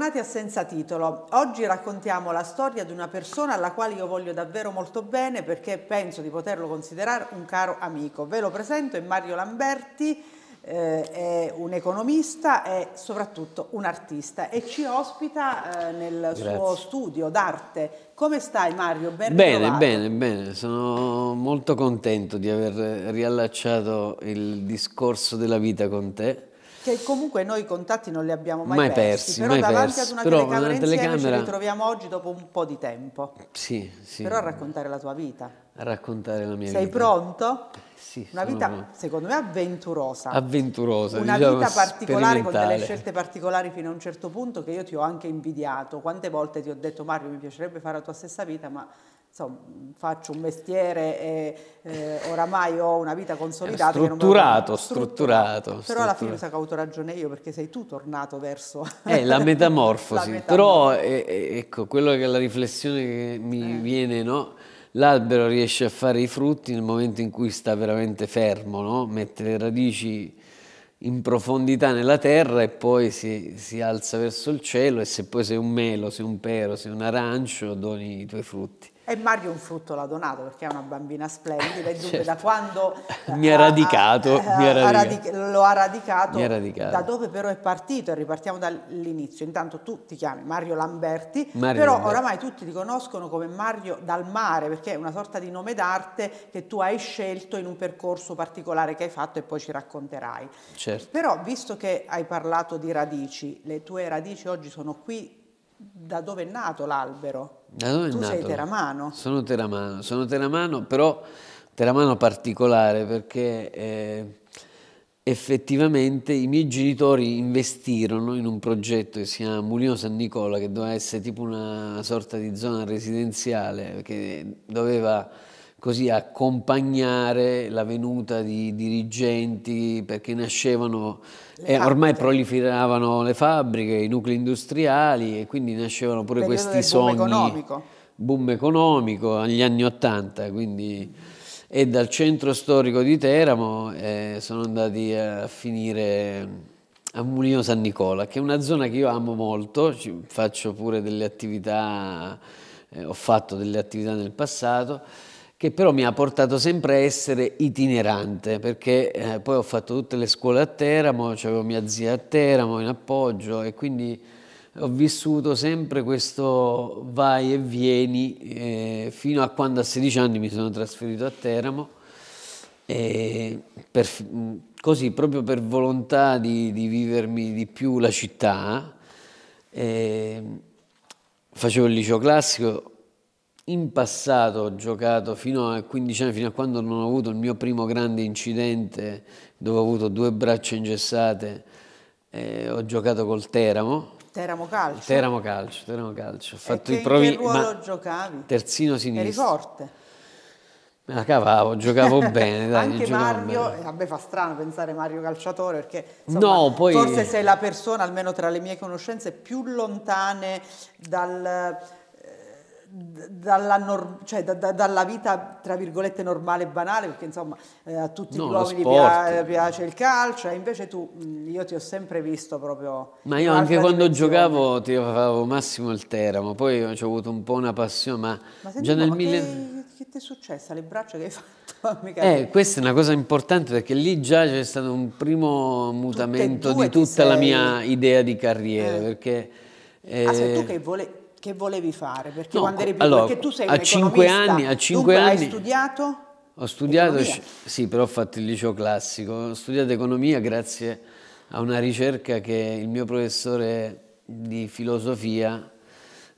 bentornati a Senza Titolo. Oggi raccontiamo la storia di una persona alla quale io voglio davvero molto bene perché penso di poterlo considerare un caro amico. Ve lo presento, è Mario Lamberti, eh, è un economista e soprattutto un artista e ci ospita eh, nel Grazie. suo studio d'arte. Come stai Mario? Ben bene, ritrovato. bene, bene, sono molto contento di aver riallacciato il discorso della vita con te perché comunque noi i contatti non li abbiamo mai, mai persi, persi, però mai davanti persi. ad una però telecamera una telecamera... ci ritroviamo oggi dopo un po' di tempo. Sì, sì. Però a raccontare la tua vita. A raccontare la mia Sei vita. Sei pronto? Sì. Una vita, sono... secondo me, avventurosa. Avventurosa, Una diciamo vita particolare con delle scelte particolari fino a un certo punto che io ti ho anche invidiato. Quante volte ti ho detto Mario mi piacerebbe fare la tua stessa vita, ma insomma, faccio un mestiere e eh, oramai ho una vita consolidata. Strutturato, strutturato, strutturato. Però alla fine sa ragione io perché sei tu tornato verso... Eh, la metamorfosi. la metamorfosi. Però eh, eh, ecco, quello che è la riflessione che mi eh. viene, no? L'albero riesce a fare i frutti nel momento in cui sta veramente fermo, no? mette le radici in profondità nella terra e poi si, si alza verso il cielo e se poi sei un melo, sei un pero, sei un arancio, doni i tuoi frutti. E Mario un frutto l'ha donato perché è una bambina splendida e dunque certo. da quando... Mi ha eh, radicato, ha, eh, mi ha radicato. Radic- lo ha radicato, mi ha radicato, da dove però è partito e ripartiamo dall'inizio. Intanto tu ti chiami Mario Lamberti, Mario però Lamberti. oramai tutti ti conoscono come Mario dal mare perché è una sorta di nome d'arte che tu hai scelto in un percorso particolare che hai fatto e poi ci racconterai. Certo. Però visto che hai parlato di radici, le tue radici oggi sono qui, da dove è nato l'albero? Da dove tu è nato? sei teramano. Sono teramano, sono teramano, però teramano particolare perché eh, effettivamente i miei genitori investirono in un progetto che si chiama Mulino San Nicola, che doveva essere tipo una sorta di zona residenziale, che doveva così accompagnare la venuta di dirigenti perché nascevano e eh, ormai proliferavano le fabbriche, i nuclei industriali e quindi nascevano pure questi sogni. Boom economico. Boom economico agli anni Ottanta, quindi e dal centro storico di Teramo eh, sono andati a finire a Mulino San Nicola, che è una zona che io amo molto, faccio pure delle attività, eh, ho fatto delle attività nel passato che però mi ha portato sempre a essere itinerante, perché eh, poi ho fatto tutte le scuole a Teramo, avevo mia zia a Teramo in appoggio e quindi ho vissuto sempre questo vai e vieni eh, fino a quando a 16 anni mi sono trasferito a Teramo, per, mm, così proprio per volontà di, di, vivermi di più la città. Eh, facevo il liceo classico, in passato ho giocato fino a 15 anni, fino a quando non ho avuto il mio primo grande incidente dove ho avuto due braccia ingessate, eh, ho giocato col Teramo. Teramo calcio? Teramo calcio, Teramo calcio. Ho fatto e che, i provi- che ruolo giocavi? Terzino sinistro. Eri forte? Me la cavavo, giocavo bene. Dai, Anche Mario, bene. vabbè eh, fa strano pensare Mario calciatore perché insomma, no, poi... forse sei la persona, almeno tra le mie conoscenze, più lontane dal dalla, nor- cioè da, da, dalla, vita tra virgolette normale e banale, perché insomma eh, a tutti no, gli uomini pia- piace il calcio, e invece tu io ti ho sempre visto proprio. Ma io anche quando giocavo ti avevo massimo il Teramo, poi ho avuto un po' una passione, ma, ma senti, già nel no, mille... che, che ti è successa? Le braccia che hai fatto? eh, questa è una cosa importante perché lì già c'è stato un primo mutamento di tutta sei... la mia idea di carriera, eh. perché... Eh, ah, sei tu eh, che volevi che volevi fare? Perché no, quando eri più allora, perché tu sei a un 5 anni, a 5 anni hai studiato? Ho studiato, economia. sì, però ho fatto il liceo classico, ho studiato economia grazie a una ricerca che il mio professore di filosofia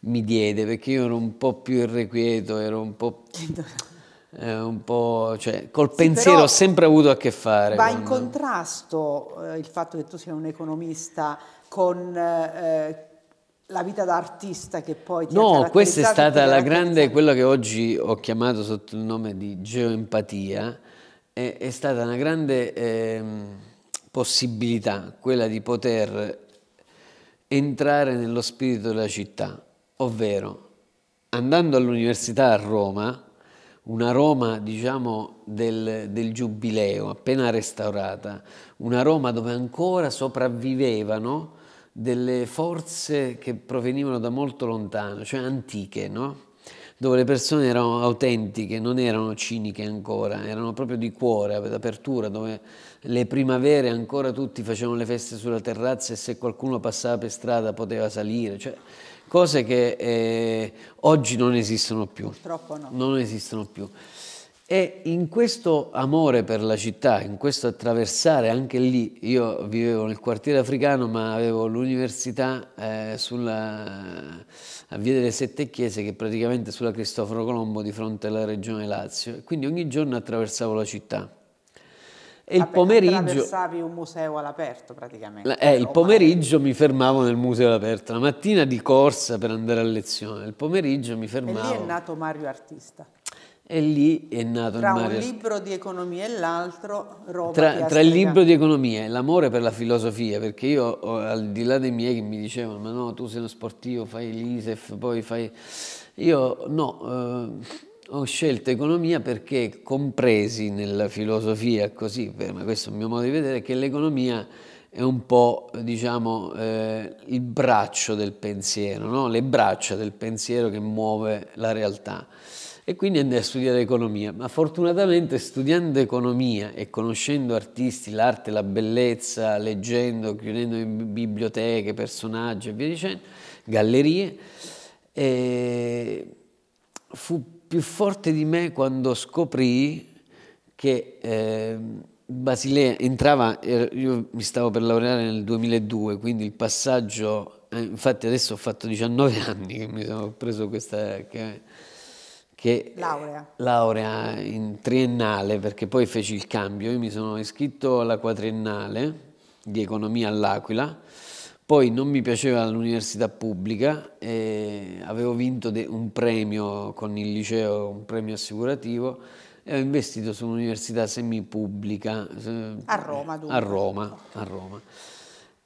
mi diede, perché io ero un po' più irrequieto, ero un po'... Eh, un po', cioè, col sì, pensiero ho sempre avuto a che fare. Va con... in contrasto eh, il fatto che tu sia un economista con eh, la vita da artista che poi ti No, questa è stata la grande, quello che oggi ho chiamato sotto il nome di geoempatia, è, è stata una grande eh, possibilità, quella di poter entrare nello spirito della città, ovvero andando all'università a Roma, una Roma diciamo del, del, giubileo appena restaurata, una Roma dove ancora sopravvivevano delle forze che provenivano da molto lontano, cioè antiche, no? dove le persone erano autentiche, non erano ciniche ancora, erano proprio di cuore, d'apertura, dove le primavere ancora tutti facevano le feste sulla terrazza e se qualcuno passava per strada poteva salire, cioè cose che eh, oggi non esistono più. Purtroppo no. Non esistono più. E in questo amore per la città, in questo attraversare anche lì, io vivevo nel quartiere africano ma avevo l'università eh, sulla, a Via delle Sette Chiese che è praticamente sulla Cristoforo Colombo di fronte alla regione Lazio e quindi ogni giorno attraversavo la città. E il pomeriggio... Attraversavi un museo all'aperto praticamente. La, eh, il pomeriggio mi fermavo nel museo all'aperto, la mattina di corsa per andare a lezione, il pomeriggio mi fermavo... E lì è nato Mario Artista. E lì è nato tra il Mario... Tra un libro di economia e l'altro, roba Tra, tra il libro di economia e l'amore per la filosofia, perché io, al di là dei miei che mi dicevano, ma no, tu sei uno sportivo, fai l'ISEF, poi fai... Io, no, eh, ho scelto economia perché compresi nella filosofia, così, per, ma questo è il mio modo di vedere, che l'economia è un po' diciamo eh, il braccio del pensiero, no? le braccia del pensiero che muove la realtà e quindi andai a studiare economia. Ma fortunatamente studiando economia e conoscendo artisti, l'arte, la bellezza, leggendo, chiudendo in biblioteche, personaggi e via dicendo, gallerie, eh, fu più forte di me quando scoprì che eh, Basilea entrava, er, io mi stavo per laureare nel 2002, quindi il passaggio, eh, infatti adesso ho fatto 19 anni che mi sono preso questa... Che, che laurea. laurea in triennale, perché poi feci il cambio, io mi sono iscritto alla quadriennale di economia all'Aquila, poi non mi piaceva l'università pubblica, eh, avevo vinto de- un premio con il liceo, un premio assicurativo, e ho investito su un'università semipubblica. Eh, a Roma, dunque. A Roma, a Roma.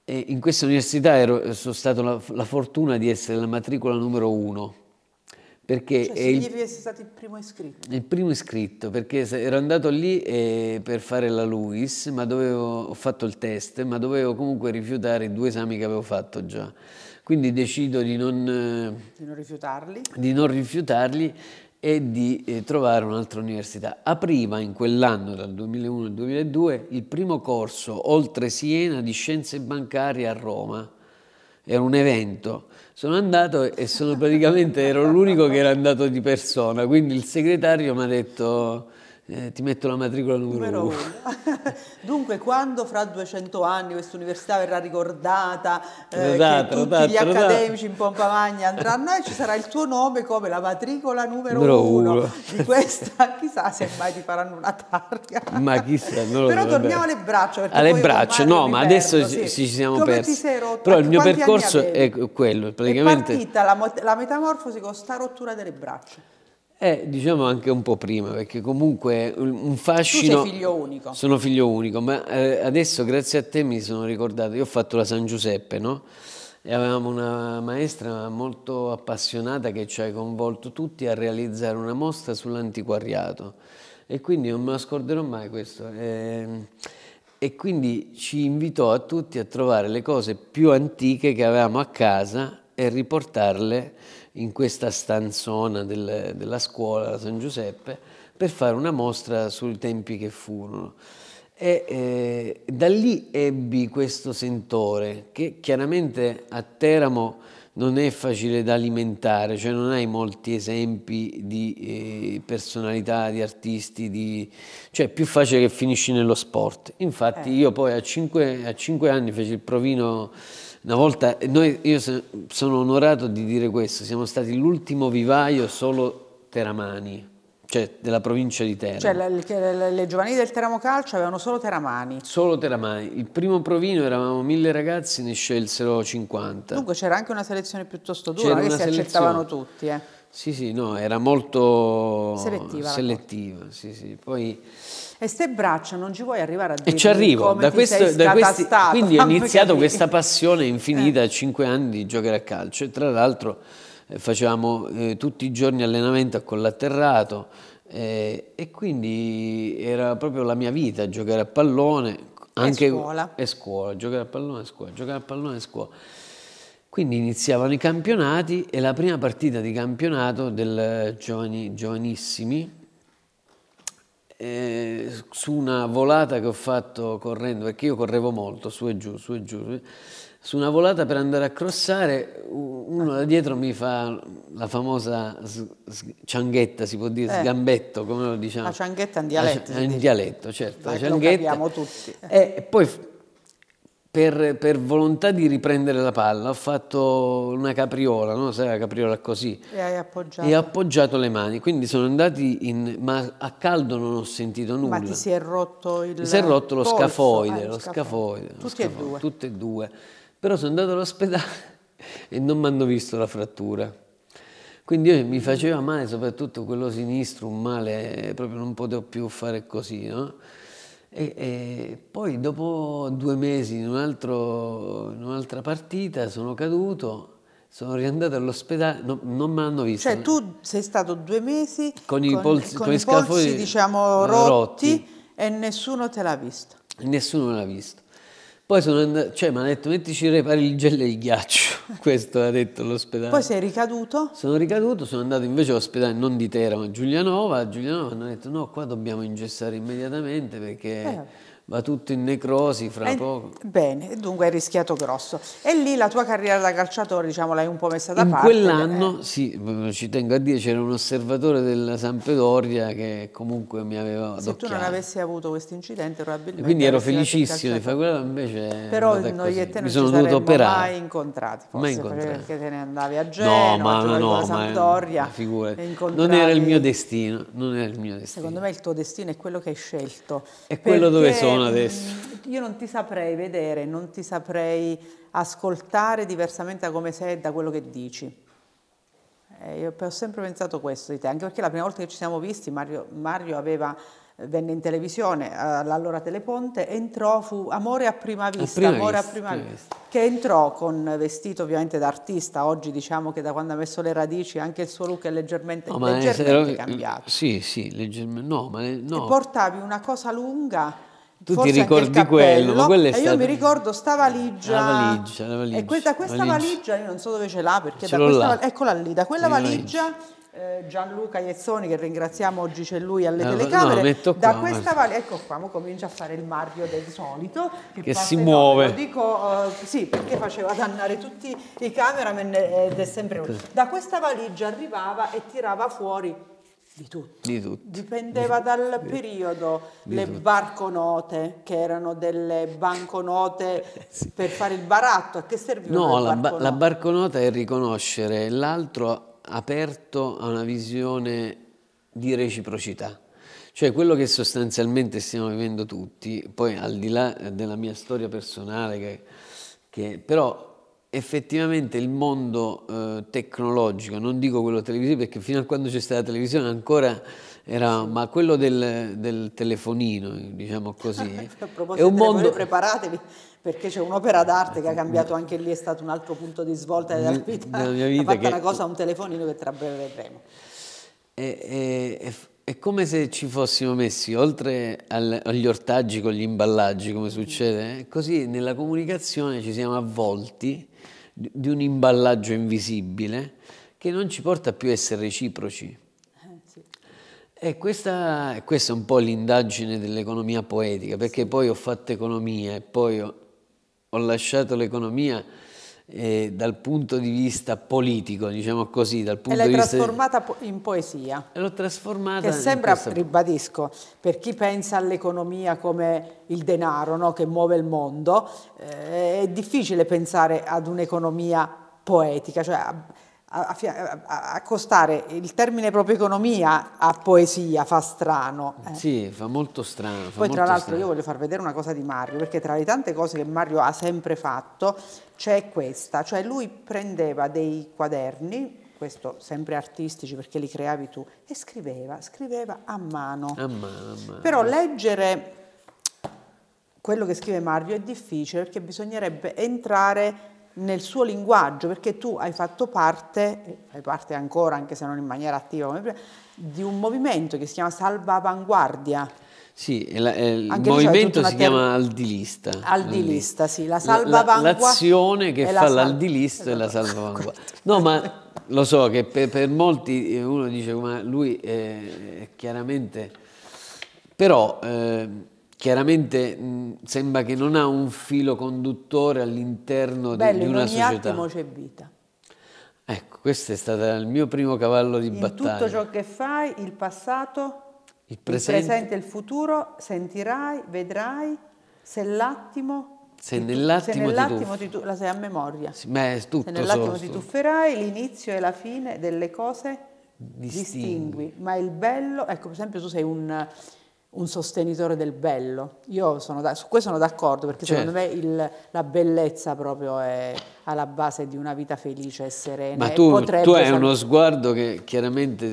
in questa università ero, sono stato la, la fortuna di essere la matricola numero uno perché cioè, significa il, essere stato il primo iscritto? Il primo iscritto, perché ero andato lì eh, per fare la LUIS, ma dovevo, ho fatto il test, ma dovevo comunque rifiutare i due esami che avevo fatto già. Quindi decido di non, di non rifiutarli. Eh, di non rifiutarli e di eh, trovare un'altra università. Apriva in quell'anno, dal 2001 al 2002, il primo corso oltre Siena di scienze bancarie a Roma era un evento. Sono andato e sono praticamente ero l'unico che era andato di persona, quindi il segretario mi ha detto eh, ti metto la matricola numero, numero Dunque, quando fra 200 anni questa università verrà ricordata, eh, rodata, tutti rodata, gli rodata. accademici in pompa magna andranno e eh, ci sarà il tuo nome come la matricola numero, numero uno. uno. Di questa, chissà se mai ti faranno una targa. Ma chissà, non lo Però so, torniamo alle braccia. Alle braccia, no, ma perdo, adesso sì. ci, siamo come persi. Però il mio percorso è quello, praticamente. È partita la, la metamorfosi con sta rottura delle braccia. Eh, diciamo anche un po' prima, perché comunque un fascino... Tu sei figlio unico. Sono figlio unico, ma eh, adesso grazie a te mi sono ricordato, io ho fatto la San Giuseppe, no? E avevamo una maestra molto appassionata che ci ha coinvolto tutti a realizzare una mostra sull'antiquariato. E quindi non me la scorderò mai questo. Eh, e quindi ci invitò a tutti a trovare le cose più antiche che avevamo a casa e riportarle in questa stanzona del, della scuola, la San Giuseppe, per fare una mostra sui tempi che furono. E eh, da lì ebbi questo sentore che chiaramente a Teramo non è facile da alimentare, cioè non hai molti esempi di eh, personalità, di artisti, di... cioè è più facile che finisci nello sport. Infatti eh. io poi a cinque, a 5 anni feci il provino una volta, noi, io sono onorato di dire questo, siamo stati l'ultimo vivaio solo teramani, cioè della provincia di Teramo. Cioè le, le, le, le giovanili del Teramo Calcio avevano solo teramani. Solo teramani. Il primo provino eravamo mille ragazzi, ne scelsero 50. Dunque c'era anche una selezione piuttosto dura, che eh, si accettavano tutti. Eh. Sì, sì, no, era molto selettiva. selettiva sì, sì. Poi... E se braccia non ci vuoi arrivare a dire. E ci arrivo, da questo, da questi, quindi ho iniziato perché... questa passione infinita eh. a anni di giocare a calcio e tra l'altro eh, facevamo eh, tutti i giorni allenamento a collaterrato eh, e quindi era proprio la mia vita giocare a pallone anche, e scuola. E scuola, giocare a pallone e scuola, giocare a pallone e scuola. Quindi iniziavano i campionati e la prima partita di campionato del eh, giovani, Giovanissimi, eh, su una volata che ho fatto correndo, perché io correvo molto, su e giù, su e giù, su una volata per andare a crossare, uno da dietro mi fa la famosa cianghetta, si può dire, eh, sgambetto, come lo diciamo. La cianghetta in dialetto. La, in dialetto, certo. La cianghetta. lo capiamo tutti. E poi per, per, volontà di riprendere la palla ho fatto una capriola, no? sai la capriola così. E hai appoggiato. E ho appoggiato le mani, quindi sono andati in... ma a caldo non ho sentito nulla. Ma ti si è rotto il... Mi si è rotto lo polso. scafoide, ah, lo scafoide. Tutti lo scafoide, e due. Tutti e due. Però sono andato all'ospedale e non mi hanno visto la frattura. Quindi io, mi faceva male, soprattutto quello sinistro, un male, eh, proprio non potevo più fare così, no? E, e, poi dopo due mesi in, un'altra partita sono caduto, sono riandato all'ospedale, no, non mi hanno visto. Cioè tu sei stato due mesi con, con i, polsi, con con i polsi diciamo rotti, rotti, e nessuno te l'ha visto. Nessuno me l'ha visto. Poi sono andato, cioè mi hanno detto mettici i repari il gel e il ghiaccio, questo ha detto l'ospedale. Poi sei ricaduto? Sono ricaduto, sono andato invece all'ospedale non di Teramo, a Giulianova, a Giulianova hanno detto no, qua dobbiamo ingessare immediatamente perché... Eh va tutto in necrosi fra e, eh, poco. Bene, dunque hai rischiato grosso. E lì la tua carriera da calciatore, diciamo, l'hai un po' messa da in parte. Quell'anno, eh. sì, ci tengo a dire, c'era un osservatore della Sampedoria che comunque mi aveva Se tu non avessi avuto questo incidente, probabilmente... E quindi ero felicissimo di fare quello, invece... Però noi e te non mi sono ci saremmo operare. mai incontrati, forse, mai incontrati. perché te ne andavi a Genova, no, ma, a Sampedoria. Sampdoria... Ma, non era il mio destino, non era il mio destino. Secondo me il tuo destino è quello che hai scelto. È quello dove sono zona eh, adesso? Mm, io non ti saprei vedere, non ti saprei ascoltare diversamente da come sei e da quello che dici. Eh, io ho sempre pensato questo di te, anche perché la prima volta che ci siamo visti Mario, Mario aveva, eh, venne in televisione eh, all'allora Teleponte, entrò, fu Amore a prima vista, a prima Amore vista, a prima vista. vista, che entrò con vestito ovviamente da artista, oggi diciamo che da quando ha messo le radici anche il suo look è leggermente, no, leggermente è, cambiato. Sì, sì, leggermente, no, ma... No. E portavi una cosa lunga tu Forse ti ricordi quello, ma quello è stato... E io mi ricordo sta valigia. La valigia, la valigia. E que- da questa valigia. valigia, io non so dove ce l'ha, perché ce da questa, là. eccola lì, da quella valigia, eh, Gianluca Iezzoni, che ringraziamo oggi, c'è lui alle no, telecamere. No, da qua, questa valigia, ecco qua, comincia a fare il Mario del solito. Che, che si muove. No, dico, uh, sì, perché faceva dannare tutti i cameraman eh, ed è sempre lui. Ecco. Da questa valigia arrivava e tirava fuori di tutto. Di tutto. Dipendeva Di tutto. dal periodo, Di le tutto. barconote, che erano delle banconote sì. per fare il baratto, a che serviva? No, la, ba- la barconota è riconoscere l'altro aperto a una visione di reciprocità. Cioè quello che sostanzialmente stiamo vivendo tutti, poi al di là della mia storia personale, che, che però effettivamente il mondo eh, tecnologico, non dico quello televisivo perché fino a quando c'è stata la televisione ancora era, ma quello del, del telefonino, diciamo così. a proposito è un mondo... preparatevi perché c'è un'opera d'arte che ha cambiato anche lì, è stato un altro punto di svolta della vita. Della mia vita ha fatto che... una cosa, un telefonino che tra breve vedremo. È, è, è, come se ci fossimo messi, oltre al, agli ortaggi con gli imballaggi, come mm-hmm. succede, eh, così nella comunicazione ci siamo avvolti di un imballaggio invisibile che non ci porta più a essere reciproci. E questa, questa, è un po' l'indagine dell'economia poetica, perché poi ho fatto economia e poi ho, ho lasciato l'economia eh, dal punto di vista politico, diciamo così, dal punto di e l'hai trasformata in poesia. L'ho trasformata... Che sembra, questa... ribadisco, per chi pensa all'economia come il denaro no? che muove il mondo, eh, è difficile pensare ad un'economia poetica, cioè accostare il termine proprio economia a poesia fa strano. Eh. Sì, fa molto strano. Fa Poi molto tra l'altro io voglio far vedere una cosa di Mario, perché tra le tante cose che Mario ha sempre fatto c'è questa, cioè lui prendeva dei quaderni, questo sempre artistici perché li creavi tu, e scriveva, scriveva a mano. A mano, a mano. Però leggere quello che scrive Mario è difficile perché bisognerebbe entrare nel suo linguaggio, perché tu hai fatto parte, fai parte ancora, anche se non in maniera attiva di un movimento che si chiama Salva Avanguardia. Sì, eh, il Anche movimento si chiama aldilista. Aldilista, sì, la salva la, L'azione che fa l'aldilista sal- e la esatto. salva avanguardia. No, ma lo so che per, per molti eh, uno dice, ma lui è, eh, è chiaramente... Però... Eh, chiaramente mh, sembra che non ha un filo conduttore all'interno Bello, di, una società. Bello, in attimo c'è vita. Ecco, questo è stato il mio primo cavallo di in battaglia. In tutto ciò che fai, il passato, il presente, il presente e il futuro, sentirai, vedrai, se l'attimo... Se nell'attimo, nell ti, tuffi. la sei a memoria. Sì, tutto, se nell'attimo so, ti tufferai, l'inizio e la fine delle cose distingui. distingui. Ma il bello, ecco, per esempio, tu sei un un sostenitore del bello. Io sono da, su questo sono d'accordo perché certo. secondo me il, la bellezza proprio è alla base di una vita felice e serena. Ma tu, tu hai uno sguardo che chiaramente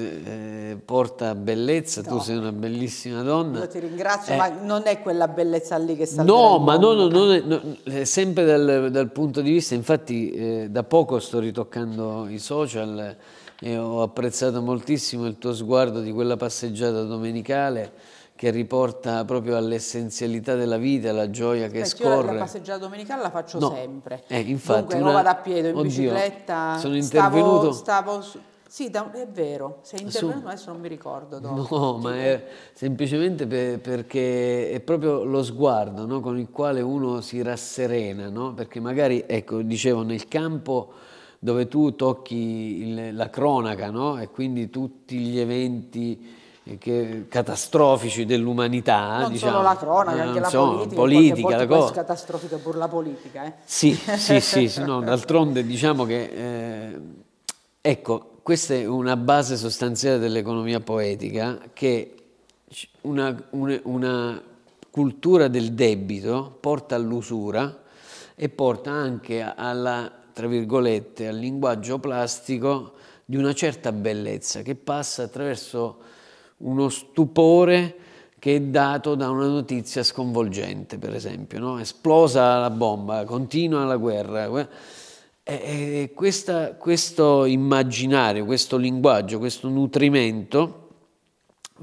eh, porta bellezza, no. tu sei una bellissima donna. Io ti ringrazio, eh. ma non è quella bellezza lì che sta No, ma no, no, non è, no, sempre dal, dal, punto di vista, infatti eh, da poco sto ritoccando i social eh, e ho apprezzato moltissimo il tuo sguardo di quella passeggiata domenicale che riporta proprio all'essenzialità della vita, alla gioia che Beh, scorre. Io la passeggiata domenicale la faccio no. sempre. Eh, infatti, Dunque, una... non vado a piedi, in Oddio, bicicletta. Sono intervenuto. Stavo, stavo... Sì, da, è vero, sei intervenuto, Su... adesso non mi ricordo dove. No, ma è semplicemente per, perché è proprio lo sguardo no? con il quale uno si rasserena, no? perché magari, ecco, dicevo, nel campo dove tu tocchi il, la cronaca no? e quindi tutti gli eventi eh, catastrofici dell'umanità. Non diciamo. solo la cronaca, eh, anche la so, politica. politica la cosa. catastrofica pure la politica. Eh? Sì, sì, sì, sì no, d'altronde diciamo che... Eh, ecco, questa è una base sostanziale dell'economia poetica che una, una, una cultura del debito porta all'usura e porta anche alla, tra virgolette, al linguaggio plastico di una certa bellezza che passa attraverso uno stupore che è dato da una notizia sconvolgente, per esempio, no? esplosa la bomba, continua la guerra. E eh, eh, questa, questo immaginario, questo linguaggio, questo nutrimento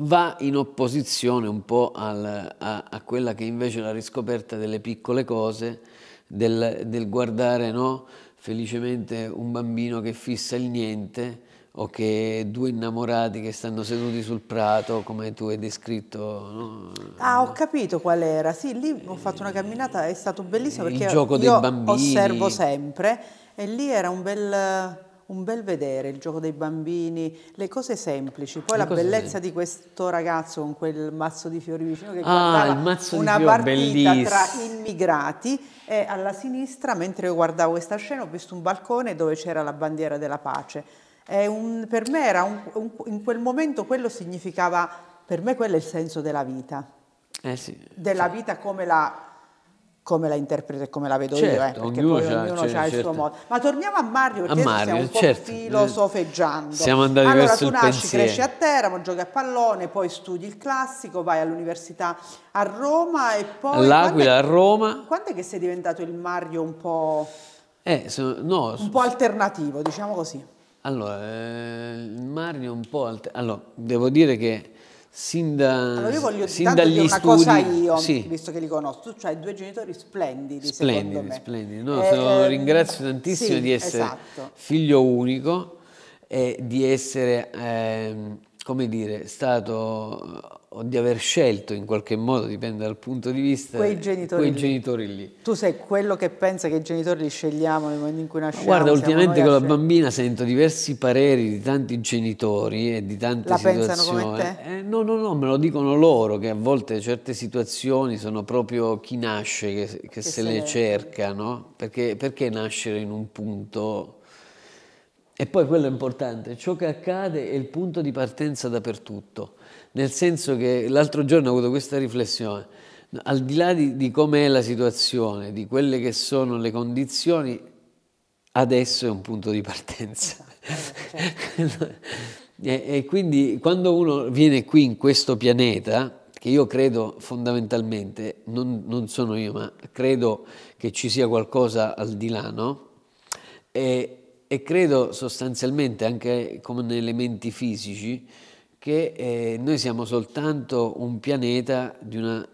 va in opposizione un po' al, a, a, quella che invece è la riscoperta delle piccole cose, del, del guardare no? felicemente un bambino che fissa il niente, o che due innamorati che stanno seduti sul prato, come tu hai descritto. No? Ah, ho capito qual era. Sì, lì ho fatto una camminata, è stato bellissimo perché il gioco dei io bambini. osservo sempre e lì era un bel, un bel, vedere il gioco dei bambini, le cose semplici. Poi le la bellezza semplici. di questo ragazzo con quel mazzo di fiori vicino che ah, guardava una partita bellissimo. tra immigrati e alla sinistra, mentre io guardavo questa scena, ho visto un balcone dove c'era la bandiera della pace un, per me era un, un, in quel momento quello significava, per me quello è il senso della vita. Eh sì, della sì. vita come la, come la interpreto e come la vedo certo, io, eh, perché ognuno poi c'ha, ognuno cioè, ha certo. il suo certo. modo. Ma torniamo a Mario, perché a Mario, siamo un po' certo. filosofeggiando. Siamo andati allora, verso tu nasci, cresci a Teramo, giochi a pallone, poi studi il classico, vai all'università a Roma e poi... All'Aquila, a Roma. Quando è che sei diventato il Mario un po'... Eh, so, no, un po' alternativo, diciamo così. Allora, eh, il Marne è un po'... Alter... Allora, devo dire che sin, da, allora io voglio sin dagli dire una cosa io, sì. visto che li conosco, tu hai due genitori splendidi, splendidi, Splendidi, no, eh, lo eh, ringrazio tantissimo sì, di essere esatto. figlio unico e di essere, eh, come dire, stato o di aver scelto in qualche modo, dipende dal punto di vista, quei genitori, quei lì. genitori lì. Tu sei quello che pensa che i genitori li scegliamo nel momento in cui nasciamo. Guarda, ultimamente con la bambina sento diversi pareri di tanti genitori e di tante la situazioni. Pensano come te? Eh, no, no, no, me lo dicono loro che a volte certe situazioni sono proprio chi nasce che, che, che se, se, le cerca, no? Perché, perché nascere in un punto... E poi quello è importante, ciò che accade è il punto di partenza dappertutto nel senso che l'altro giorno ho avuto questa riflessione, al di là di, di com'è la situazione, di quelle che sono le condizioni, adesso è un punto di partenza. Certo. e, e quindi quando uno viene qui in questo pianeta, che io credo fondamentalmente, non, non, sono io, ma credo che ci sia qualcosa al di là, no? E, e credo sostanzialmente, anche come elementi fisici, che eh, noi siamo soltanto un pianeta di una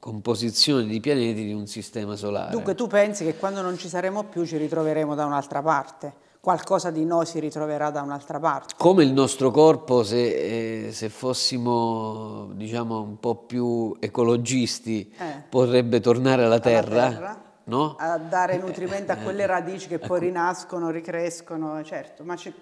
composizione di pianeti di un sistema solare. Dunque tu pensi che quando non ci saremo più ci ritroveremo da un'altra parte? Qualcosa di noi si ritroverà da un'altra parte? Come il nostro corpo, se, eh, se fossimo diciamo, un po' più ecologisti, eh. potrebbe tornare alla Terra. Alla terra. No? A dare eh, nutrimento a eh, quelle eh. radici che poi ecco. rinascono, ricrescono, certo, ma ci,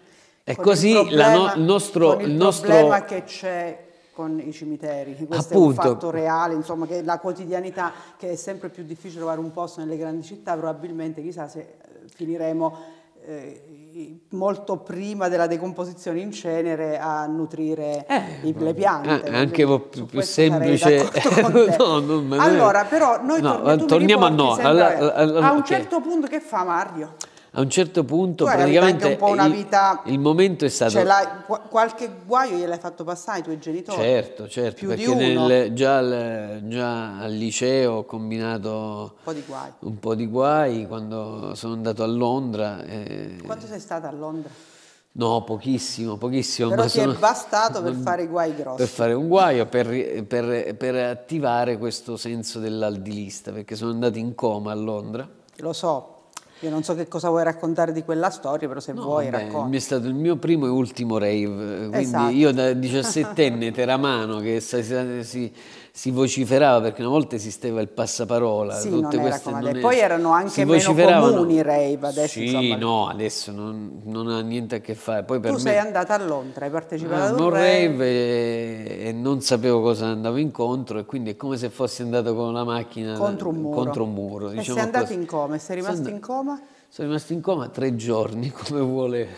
e così il nostro... il nostro... problema che c'è con i cimiteri. Questo Appunto. è un fatto reale, insomma, che la quotidianità, che è sempre più difficile trovare un posto nelle grandi città, probabilmente chissà se eh, finiremo eh, molto prima della decomposizione in cenere a nutrire eh, i, le piante. Eh, anche più, più semplice. no, non, allora, eh. però noi no, torniamo, torniamo a no. Alla, alla, a un okay. certo punto che fa Mario? a un certo punto tu praticamente un po una vita, il, il momento è stato... Cioè, qualche guaio gliel'hai fatto passare ai tuoi genitori? Certo, certo, Più perché nel, già, al, già, al liceo ho combinato un po' di guai, po di guai quando sono andato a Londra. E... Eh, Quanto sei stata a Londra? No, pochissimo, pochissimo. Però ma ti sono, è bastato per fare guai grossi. Per fare un guaio, per, per, per attivare questo senso dell'aldilista, perché sono andato in coma a Londra. Lo so, io non so che cosa vuoi raccontare di quella storia, però se no, vuoi racconta. È stato il mio primo e ultimo rave, quindi esatto. io da 17enne teramano che si, si vociferava perché una volta esisteva il passaparola, sì, tutte queste non è... poi erano anche meno comuni i rave adesso. Sì, insomma. no, adesso non, non, ha niente a che fare. Poi tu sei andata a Londra, hai partecipato a un rave, rave e, e non sapevo cosa andavo incontro e quindi è come se fossi andato con la macchina contro un muro. Contro un muro diciamo e sei andato così. in coma, sei rimasto sono... in coma? Sono rimasto in coma tre giorni, come vuole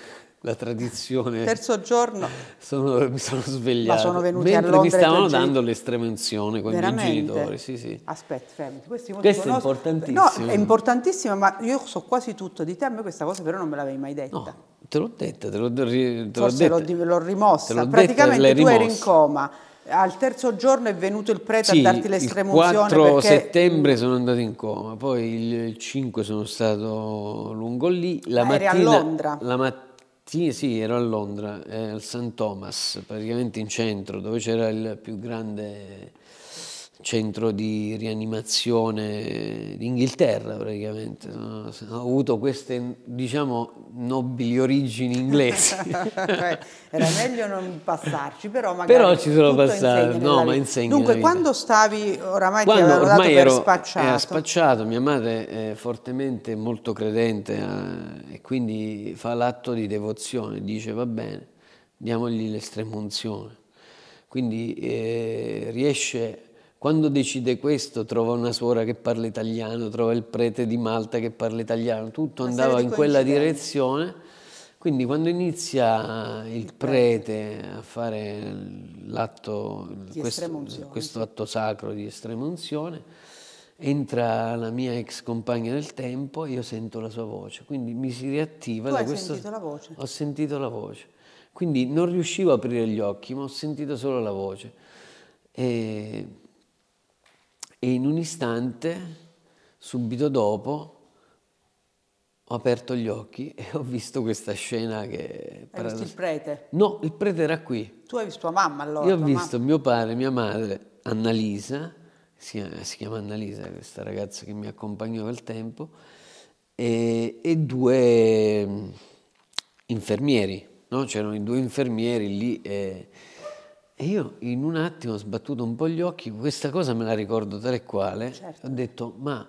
la tradizione. Terzo giorno. Sono, mi sono svegliato. Ma sono venuti Mentre a Londra mi stavano dando l'estremunzione con Veramente? i genitori. Sì, sì. Aspetta, fermati. Questo, questo è importantissimo. No, è importantissimo, ma io so quasi tutto di te, a me questa cosa però non me l'avevi mai detta. No, te l'ho detta, te l'ho, te l'ho Forse l'ho, l'ho rimossa. Te l'ho Praticamente detta, tu eri in coma. Al terzo giorno è venuto il prete sì, a darti l'estremunzione. Il 4 perché... settembre sono andato in coma, poi il, 5 sono stato lungo lì. La ah, mattina, a Londra. La mattina sì, sì, ero a Londra, eh, al St. Thomas, praticamente in centro, dove c'era il più grande centro di rianimazione d'Inghilterra praticamente. Sono, ho avuto queste, diciamo, nobili origini inglesi. Era meglio non passarci, però magari Però ci sono passato, no, ma insegna Dunque, quando stavi, oramai quando, ti avevo ormai ero, eh, spacciato. Era spacciato, mia madre è fortemente molto credente eh, e quindi fa l'atto di devozione, dice va bene, diamogli l'estremunzione. Quindi eh, riesce quando decide questo, trova una suora che parla italiano, trova il prete di Malta che parla italiano, tutto una andava in quella direzione. Quindi quando inizia il prete a fare l'atto, questo, questo atto sacro di estrema unzione, entra la mia ex compagna del tempo e io sento la sua voce, quindi mi si riattiva. Tu hai questo... sentito la voce? Ho sentito la voce, quindi non riuscivo a aprire gli occhi, ma ho sentito solo la voce. E e in un istante, subito dopo, ho aperto gli occhi e ho visto questa scena che... Hai paradoss- visto il prete? No, il prete era qui. Tu hai visto tua mamma allora? Io ho visto mamma. mio padre, mia madre, Annalisa, si chiama, si chiama Annalisa questa ragazza che mi accompagnò al tempo, e, e due mm, infermieri, no? C'erano i due infermieri lì e e io in un attimo ho sbattuto un po' gli occhi, questa cosa me la ricordo tale e quale, certo. ho detto ma...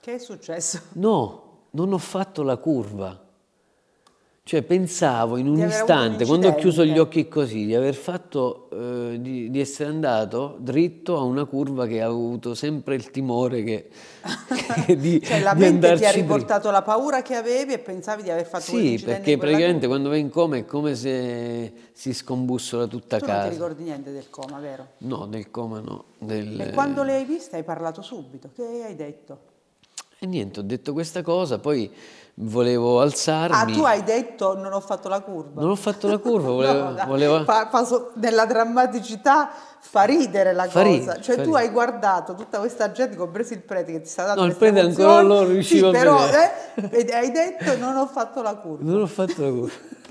Che è successo? No, non ho fatto la curva. Cioè pensavo in un istante, un quando ho chiuso gli occhi così, di aver fatto, eh, di, di, essere andato dritto a una curva che ha avuto sempre il timore che, che di Cioè la di mente ti ha riportato dritto. la paura che avevi e pensavi di aver fatto Sì, perché praticamente curva. quando vai in coma è come se si scombussola tutta tu casa. non ti ricordi niente del coma, vero? No, del coma no. Del... E quando le hai viste hai parlato subito, che hai detto? E niente, ho detto questa cosa, poi volevo alzarmi. Ah, tu hai detto non ho fatto la curva. Non ho fatto la curva, volevo... no, volevo... Fa, fa so, nella drammaticità fa ridere la fa cosa. cioè tu ridere. hai guardato tutta questa gente, compreso il prete che ti sta dando No, il prete emozioni, ancora non riusciva sì, a però, Eh, hai detto non ho fatto la curva. Non ho fatto la curva.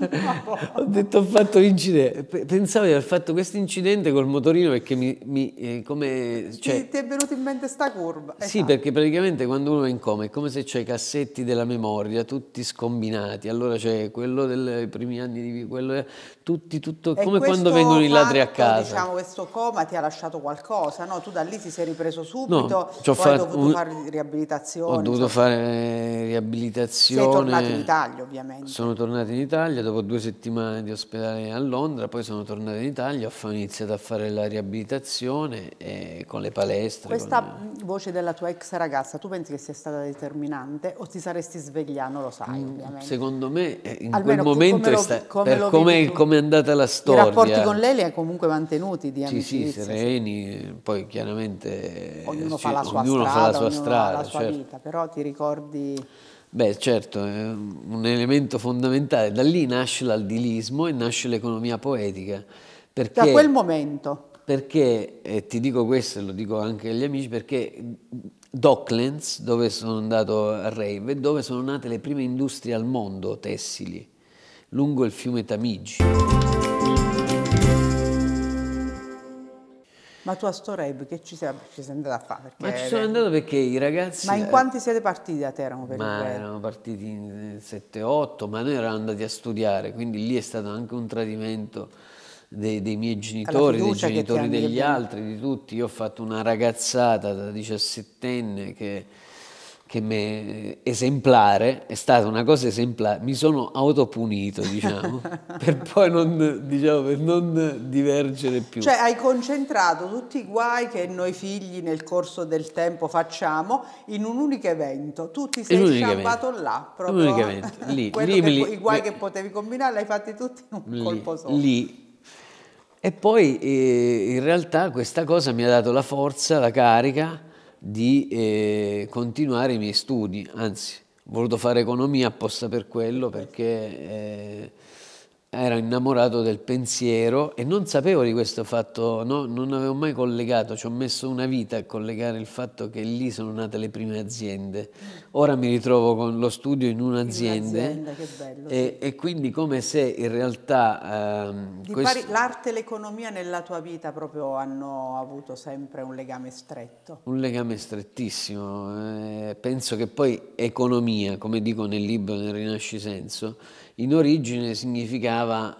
ho detto ho fatto l'incidente pensavo di aver fatto questo incidente col motorino perché mi, mi eh, come cioè, ti, ti, è venuta in mente sta curva esatto. sì perché praticamente quando uno è in coma è come se c'è i cassetti della memoria tutti scombinati allora c'è quello dei primi anni di vita tutti tutto come quando vengono i ladri a casa diciamo questo coma ti ha lasciato qualcosa no tu da lì ti sei ripreso subito no, poi fatto, hai dovuto un, fare riabilitazione ho dovuto cioè, fare riabilitazione sei tornato in Italia ovviamente sono tornato in Italia dopo due settimane di ospedale a Londra, poi sono tornata in Italia, ho iniziato a fare la riabilitazione eh, con le palestre. Questa con... voce della tua ex ragazza, tu pensi che sia stata determinante o ti saresti svegliata? Non lo sai, mm, ovviamente. Secondo me, eh, in Almeno quel momento, come, come, sta... come, come è andata la storia. I rapporti con lei li hai comunque mantenuti di amicizia? Sì, sì, sereni, sì. poi chiaramente... Ognuno, cioè, fa, la ognuno strada, fa la sua ognuno strada, la sua certo. vita, però ti ricordi... Beh, certo, è un elemento fondamentale. Da lì nasce l'aldilismo e nasce l'economia poetica. Perché, da quel momento. Perché, e ti dico questo e lo dico anche agli amici, perché Docklands, dove sono andato a Rave, dove sono nate le prime industrie al mondo tessili, lungo il fiume Tamigi. Ma tu a Storebbe che ci sei, ci sei andata a fare? Ma ci sono andato perché i ragazzi... Ma in quanti siete partiti da Teramo per Ma erano partiti in 7-8, eh, ma noi eravamo andati a studiare, quindi lì è stato anche un tradimento dei, dei miei genitori, dei genitori degli altri, di tutti. Io ho fatto una ragazzata da 17enne che che mi esemplare, è stata una cosa esemplare, mi sono autopunito, diciamo, per poi non, diciamo, per non divergere più. Cioè hai concentrato tutti i guai che noi figli nel corso del tempo facciamo in un unico evento, tu ti sei sciabato là, proprio un eh? evento. Lì, lì, che, lì, i guai lì. che potevi combinare li hai fatti tutti in un colpo solo. Lì. E poi eh, in realtà questa cosa mi ha dato la forza, la carica, di eh, continuare i miei studi, anzi ho voluto fare economia apposta per quello perché... Eh, ero innamorato del pensiero e non sapevo di questo fatto, no? non avevo mai collegato, ci ho messo una vita a collegare il fatto che lì sono nate le prime aziende. Ora mi ritrovo con lo studio in un'azienda, in un'azienda e, sì. e, quindi come se in realtà... Ehm, questo... pari, l'arte e l'economia nella tua vita proprio hanno avuto sempre un legame stretto. Un legame strettissimo, eh, penso che poi economia, come dico nel libro nel Rinascimento, in origine significava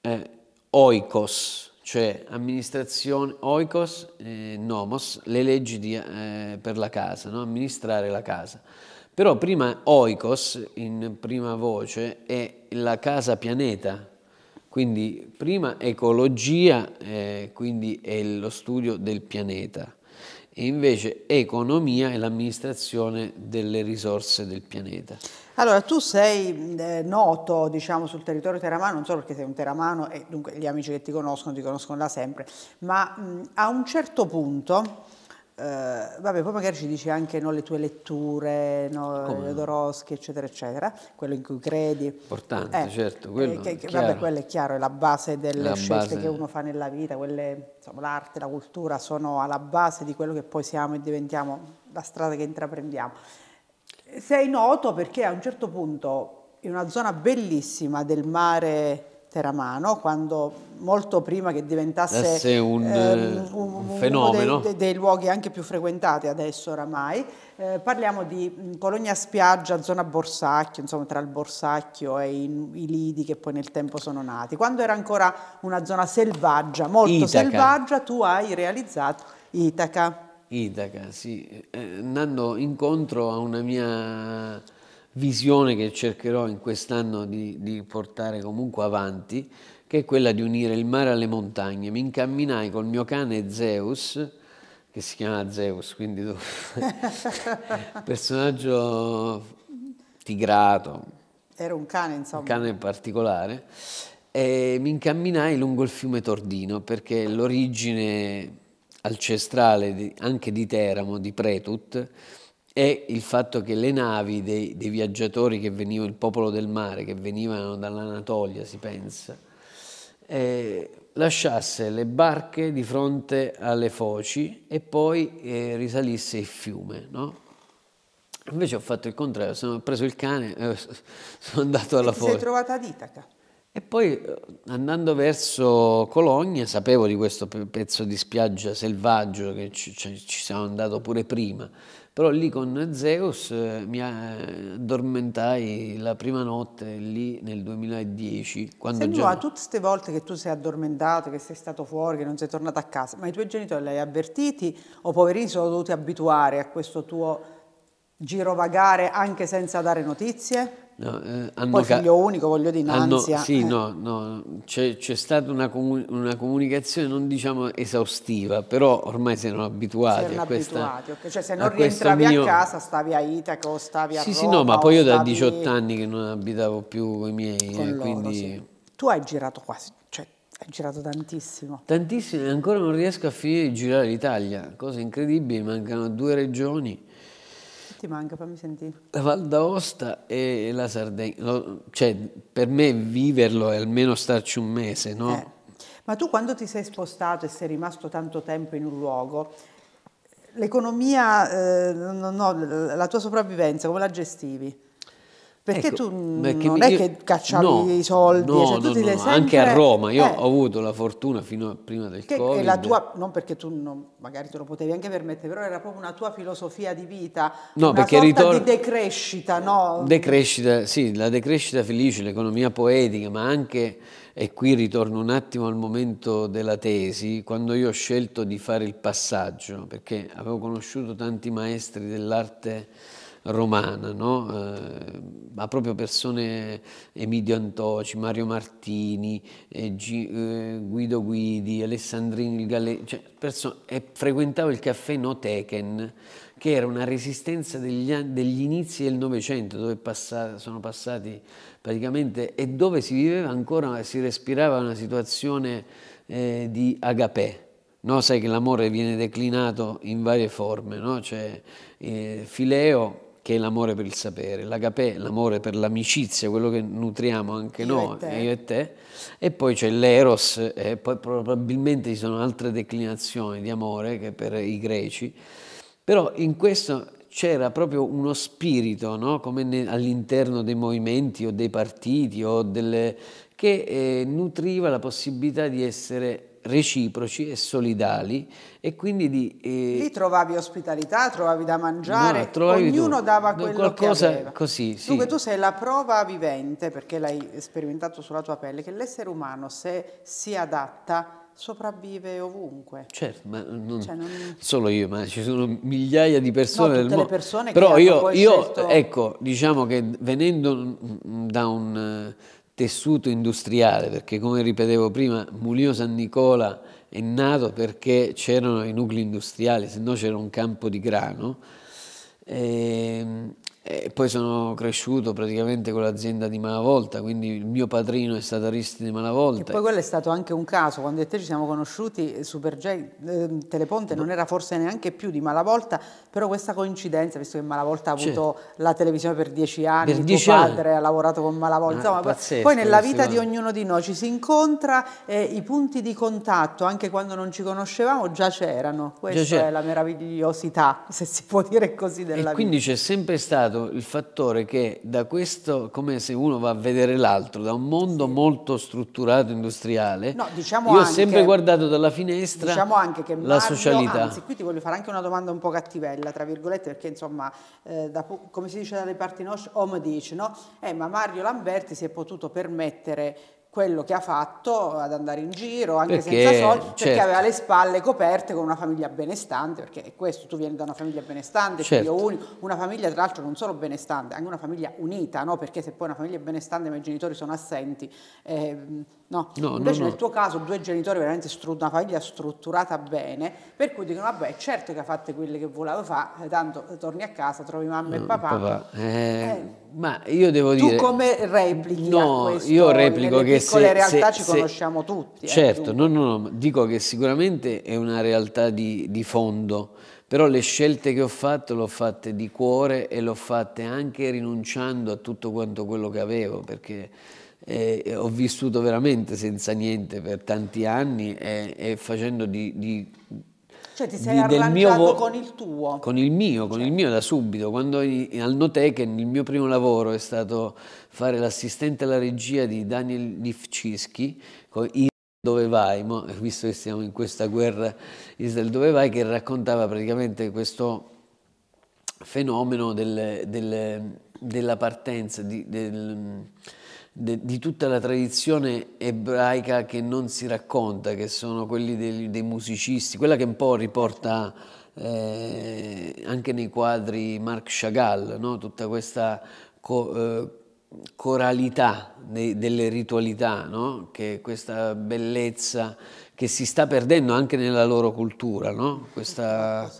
eh, oikos, cioè amministrazione, oikos, eh, nomos, le leggi di, eh, per la casa, no? amministrare la casa. Però prima oikos, in prima voce, è la casa pianeta, quindi prima ecologia, eh, quindi è lo studio del pianeta e invece economia e l'amministrazione delle risorse del pianeta. Allora, tu sei eh, noto, diciamo, sul territorio teramano, non solo perché sei un teramano e dunque gli amici che ti conoscono ti conoscono da sempre, ma mh, a un certo punto Uh, vabbè, poi magari ci dici anche no, le tue letture, no, Dorosche, eccetera, eccetera, quello in cui credi. Importante, eh, certo. Quello, eh, che, che, vabbè, quello è chiaro, è la base delle la scelte base... che uno fa nella vita, quelle, insomma, l'arte, la cultura sono alla base di quello che poi siamo e diventiamo, la strada che intraprendiamo. Sei noto perché a un certo punto, in una zona bellissima del mare Teramano, quando molto prima che diventasse un, ehm, eh, un, un, fenomeno. Uno dei, dei, luoghi anche più frequentati adesso oramai. Eh, parliamo di mm, Colonia Spiaggia, zona Borsacchio, insomma tra il Borsacchio e i, i, Lidi che poi nel tempo sono nati. Quando era ancora una zona selvaggia, molto Itaca. selvaggia, tu hai realizzato Itaca. Itaca, sì. Eh, andando incontro a una mia visione che cercherò in quest'anno di, di, portare comunque avanti, che è quella di unire il mare alle montagne. Mi incamminai col mio cane Zeus, che si chiama Zeus, quindi dove... personaggio tigrato. Era un cane, insomma. Un cane particolare. E mi incamminai lungo il fiume Tordino perché l'origine ancestrale di, anche di Teramo, di Pretut, è il fatto che le navi dei, dei viaggiatori che venivano, il popolo del mare, che venivano dall'Anatolia, si pensa, eh, lasciasse le barche di fronte alle foci e poi eh, risalisse il fiume, no? Invece ho fatto il contrario, sono preso il cane, eh, sono andato alla foce. Si è trovata ad Itaca. E poi eh, andando verso Cologna sapevo di questo pezzo di spiaggia selvaggio che ci, ci, ci siamo andato pure prima però lì con Zeus eh, mi addormentai la prima notte, lì nel 2010. Quando Senti, già... tutte queste volte che tu sei addormentato, che sei stato fuori, che non sei tornato a casa, ma i tuoi genitori li hai avvertiti o poverini sono dovuti abituare a questo tuo girovagare anche senza dare notizie? No, eh, Poi figlio unico, voglio dire, in hanno, Sì, eh. no, no, c'è, stata una, comu una, comunicazione, non diciamo esaustiva, però ormai si erano abituati si erano a questa... abituati, cioè se non rientravi mio... a casa stavi a Itaco, stavi a sì, Roma... Sì, sì, no, ma poi io da 18 anni che non abitavo più con i miei, eh, con loro, quindi... Sì. Tu hai girato quasi, cioè hai girato tantissimo. Tantissimo, ancora non riesco a finire di girare l'Italia, cosa incredibile, mancano due regioni ti manca, fammi sentire. La Val d'Aosta e la Sardegna, cioè per me viverlo è almeno starci un mese, no? Eh. Ma tu quando ti sei spostato e sei rimasto tanto tempo in un luogo, l'economia, eh, no, no, la tua sopravvivenza, come la gestivi? Perché ecco, tu perché non è io, che cacciavi no, i soldi, no, cioè, no, no, sempre, anche a Roma, io eh, ho avuto la fortuna fino a prima del che, Covid. La tua, non perché tu non, magari te lo potevi anche permettere, però era proprio una tua filosofia di vita, no, una perché ritor- di decrescita, no? Decrescita, sì, la decrescita felice, l'economia poetica, ma anche, e qui ritorno un attimo al momento della tesi, quando io ho scelto di fare il passaggio, perché avevo conosciuto tanti maestri dell'arte romana, no? eh, ma proprio persone Emidio Antoci, Mario Martini, eh, G, eh, Guido Guidi, Alessandrini il Galè, cioè e frequentavo il caffè Noteken, che era una resistenza degli, degli inizi del Novecento, dove passa, sono passati praticamente, e dove si viveva ancora, si respirava una situazione eh, di agapè. No, sai che l'amore viene declinato in varie forme, no? cioè, eh, Fileo che è l'amore per il sapere, l'agapè, l'amore per l'amicizia, quello che nutriamo anche io noi, e io e te, e poi c'è l'eros, e poi probabilmente ci sono altre declinazioni di amore che per i greci, però in questo c'era proprio uno spirito, no? come ne, all'interno dei movimenti o dei partiti o delle, che eh, nutriva la possibilità di essere reciproci e solidali e quindi di... Eh... Lì trovavi ospitalità, trovavi da mangiare, no, trovavi ognuno tu. dava quello Qualcosa che aveva. Così, sì. Dunque tu sei la prova vivente, perché l'hai sperimentato sulla tua pelle, che l'essere umano se si adatta sopravvive ovunque. Certo, ma non, cioè, non, solo io, ma ci sono migliaia di persone no, nel mondo. persone Però io, io scelto... ecco, diciamo che venendo mm, da un tessuto industriale, perché come ripetevo prima, Mulino San Nicola è nato perché c'erano i nuclei industriali, se no c'era un campo di grano. E, ehm, e poi sono cresciuto praticamente con l'azienda di Malavolta, quindi il mio padrino è stato Aristi di Malavolta. E poi quello è stato anche un caso, quando te ci siamo conosciuti, Super J, eh, Teleponte no. non era forse neanche più di Malavolta, però questa coincidenza, visto che Malavolta ha avuto certo. la televisione per dieci anni, per dieci tuo padre anni. ha lavorato con Malavolta, ah, insomma, pazzesco, poi nella vita di ognuno di noi ci si incontra, e eh, i punti di contatto, anche quando non ci conoscevamo, già c'erano, questa già è la meravigliosità, se si può dire così, della e vita. Quindi c'è sempre stato il fattore che da questo, come se uno va a vedere l'altro, da un mondo molto strutturato, industriale, no, diciamo io anche, ho sempre guardato dalla finestra diciamo anche che Mario, la socialità. Anzi, qui ti voglio fare anche una domanda un po' cattivella Marvel, tra virgolette, perché insomma, eh, da, come si dice dalle parti nostre, home dice, no? Eh, ma Mario Lamberti si è potuto permettere quello che ha fatto ad andare in giro anche perché, senza soldi perché certo. aveva le spalle coperte con una famiglia benestante perché è questo tu vieni da una famiglia benestante certo. figlio unico una famiglia tra l'altro non solo benestante anche una famiglia unita no? perché se poi una famiglia benestante ma i genitori sono assenti eh, No. no Invece no, nel tuo caso due genitori veramente stru- una famiglia strutturata bene, per cui dicono vabbè, certo che ha fatto quelle che volevo fare, eh, tanto eh, torni a casa, trovi mamma e papà. papà. Eh, eh, ma io devo tu dire Tu come replichi no, questo, Io replico che se le realtà se, ci se, conosciamo tutti. Eh, certo, eh, no, no, no, dico che sicuramente è una realtà di, di fondo però le scelte che ho fatto le ho fatte di cuore e le ho fatte anche rinunciando a tutto quanto quello che avevo, perché eh, ho vissuto veramente senza niente per tanti anni e, e facendo di, di cioè ti sei di, arrangiato con il tuo? Con il mio, con cioè. il mio da subito. Quando in, al Noteken il mio primo lavoro è stato fare l'assistente alla regia di Daniel Lifcischi, dove vai, Mo, visto che siamo in questa guerra Israel dove vai, che raccontava praticamente questo fenomeno del, del, della partenza, di, del, de, di tutta la tradizione ebraica che non si racconta, che sono quelli dei, dei musicisti, quella che un po' riporta eh, anche nei quadri Marc Chagall, no? tutta questa co, eh, coralità dei, delle ritualità, no? che questa bellezza che si sta perdendo anche nella loro cultura, no? questa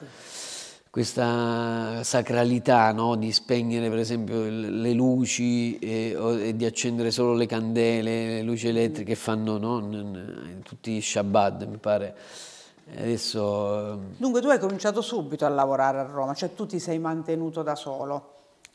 questa sacralità no? di spegnere per esempio le luci e, e, di accendere solo le candele, le luci elettriche fanno no? in tutti i Shabbat mi pare. Adesso... Ehm, Dunque tu hai cominciato subito a lavorare a Roma, cioè tu ti sei mantenuto da solo.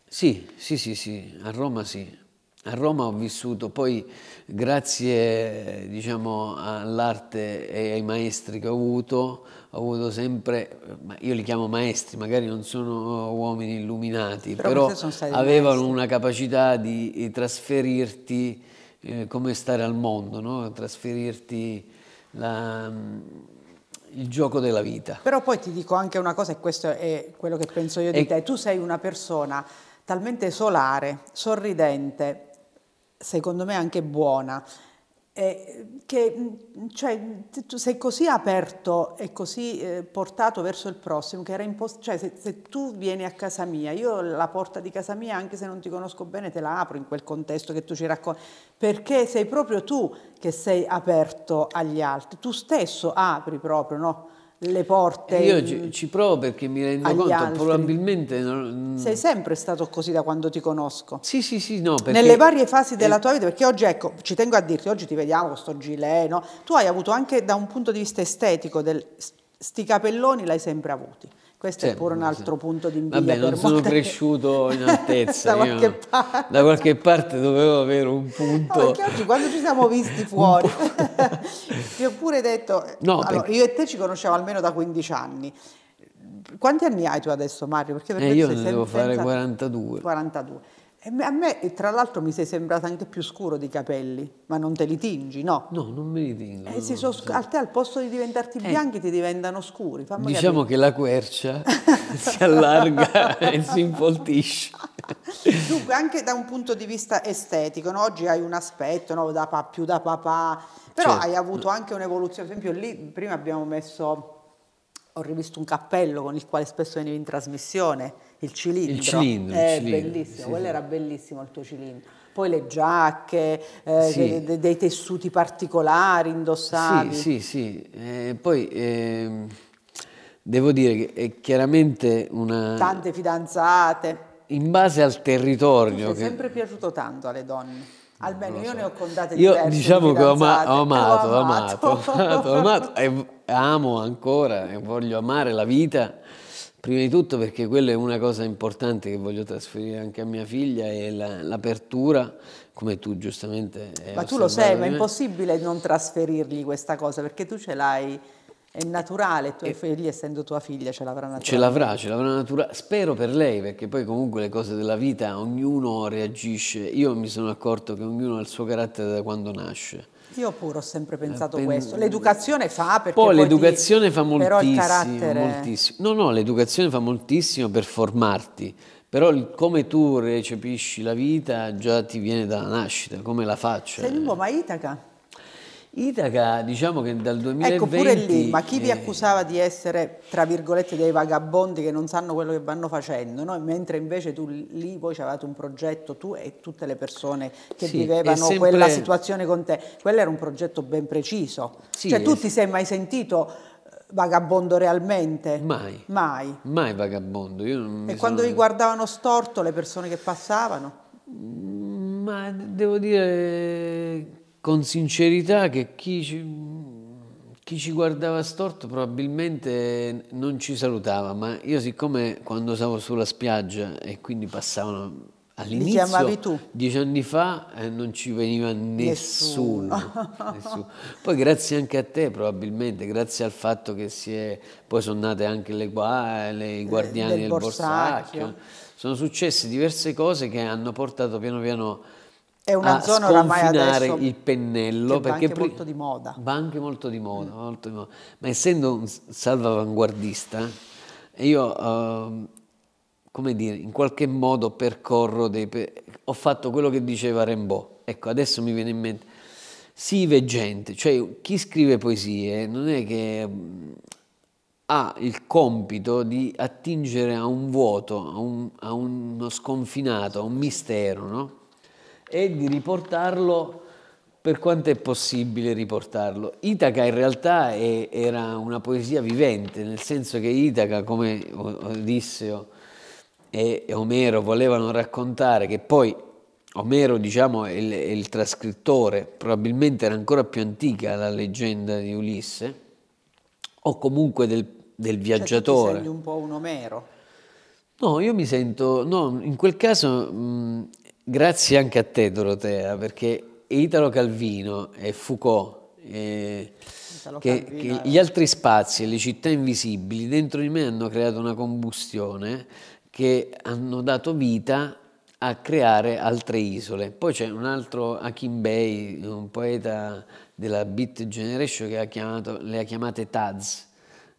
Sì, sì, sì, sì, a Roma sì. A Roma ho vissuto, poi grazie diciamo, all'arte e ai maestri che ho avuto, ho avuto sempre, io li chiamo maestri, magari non sono uomini illuminati, però, però avevano maestri. una capacità di, trasferirti eh, come stare al mondo, no? trasferirti la, mm, il gioco della vita. Però poi ti dico anche una cosa, e questo è quello che penso io di e... te, tu sei una persona talmente solare, sorridente, secondo me anche buona, eh, che mm, cioè, tu sei così aperto e così eh, portato verso il prossimo che era imposto, cioè se, se, tu vieni a casa mia, io la porta di casa mia anche se non ti conosco bene te la apro in quel contesto che tu ci racconti, perché sei proprio tu che sei aperto agli altri, tu stesso apri proprio, no? le porte. E io mm, ci, ci, provo perché mi rendo conto, altri. probabilmente... Non... Mm. Sei sempre stato così da quando ti conosco. Sì, sì, sì, no. Perché... Nelle varie fasi della tua vita, perché oggi, ecco, ci tengo a dirti, oggi ti vediamo con sto gilet, no? Tu hai avuto anche da un punto di vista estetico, del, sti capelloni l'hai sempre avuti. Questo cioè, è pure un altro punto di invidia. Vabbè, non sono molte... cresciuto in altezza. da, qualche io, parte. da qualche parte dovevo avere un punto. No, perché oggi quando ci siamo visti fuori, ti ho pure detto, no, allora, perché... io e te ci conosciamo almeno da 15 anni. Quanti anni hai tu adesso Mario? Perché per eh, io ne devo senza... fare 42. 42 a me, tra l'altro, mi sei sembrata anche più scuro di capelli, ma non te li tingi, no? No, non me li tingo. Eh, no, so, a te al posto di diventarti eh. bianchi ti diventano scuri. Fammi diciamo capire. che la quercia si allarga e si infoltisce. Dunque, anche da un punto di vista estetico, no? oggi hai un aspetto no? da pa, più da papà, però certo. hai avuto anche un'evoluzione. Per esempio, lì prima abbiamo messo, ho rivisto un cappello con il quale spesso venivi in trasmissione il cilindro. Il cilindro. È eh, cilindro, bellissimo, sì, quello sì. era bellissimo il tuo cilindro. Poi le giacche, eh, sì. dei, dei, tessuti particolari indossati. Sì, sì, sì. Eh, poi eh, devo dire che è chiaramente una... Tante fidanzate. In base al territorio. Mi che... è sempre piaciuto tanto alle donne. Almeno io ne ho contate diverse. Io diciamo che ho, ama ho, amato, ho amato, ho amato, ho amato, ho amato, e amo ancora e voglio amare la vita Prima di tutto perché quella è una cosa importante che voglio trasferire anche a mia figlia, è l'apertura, come tu giustamente... hai Ma tu lo sai, ma è impossibile non trasferirgli questa cosa perché tu ce l'hai... È naturale, tua eh. figlia, essendo tua figlia, ce l'avrà naturale. Ce l'avrà, ce l'avrà naturale. Spero per lei, perché poi comunque le cose della vita, ognuno reagisce. Io mi sono accorto che ognuno ha il suo carattere da quando nasce. Io pure ho sempre pensato Pen... questo. L'educazione fa perché poi, poi l'educazione ti... fa moltissimo, però il carattere... moltissimo. No, no, l'educazione fa moltissimo per formarti, però come tu recepisci la vita già ti viene dalla nascita, come la faccio. Sei lungo ma Itaca? Itaca, diciamo che dal 2020... Ecco, pure lì, ma chi vi eh, accusava di essere, tra virgolette, dei vagabondi che non sanno quello che vanno facendo, no? mentre invece tu lì voi avevate un progetto, tu e tutte le persone che sì, vivevano sempre... quella situazione con te, quello era un progetto ben preciso. Sì, cioè tu eh, ti sei mai sentito eh, vagabondo realmente? Mai. Mai. Mai vagabondo. e quando sono... vi guardavano storto le persone che passavano? Ma devo dire con sincerità che chi ci, chi ci, guardava storto probabilmente non ci salutava, ma io siccome quando stavo sulla spiaggia e quindi passavano all'inizio, dieci anni fa, eh, non ci veniva nessuno, nessuno. nessuno. Poi grazie anche a te probabilmente, grazie al fatto che si è, poi sono nate anche le, le eh, del, del borsacchio. borsacchio, sono successe diverse cose che hanno portato piano piano è una zona oramai adesso il pennello perché banche molto di moda. Banche molto di moda, mm. molto di moda. Ma essendo un salvavanguardista, io uh, come dire, in qualche modo percorro dei pe- ho fatto quello che diceva Rimbaud. Ecco, adesso mi viene in mente si gente, cioè chi scrive poesie non è che mm, ha il compito di attingere a un vuoto, a, un, a uno sconfinato, a un mistero, no? e di riportarlo per quanto è possibile riportarlo. Itaca in realtà è, era una poesia vivente, nel senso che Itaca, come Odisseo e Omero volevano raccontare, che poi Omero diciamo, è, il, è il trascrittore, probabilmente era ancora più antica la leggenda di Ulisse, o comunque del, del cioè, viaggiatore. Cioè, un po' un Omero. No, io mi sento, no, in quel caso mh, mm, Grazie anche a te Dorotea, perché Italo Calvino e Foucault, eh, che, che gli altri spazi e le città invisibili dentro di me hanno creato una combustione che hanno dato vita a creare altre isole. Poi c'è un altro Hakim Bey, un poeta della Beat Generation che ha chiamato, le ha chiamate Taz,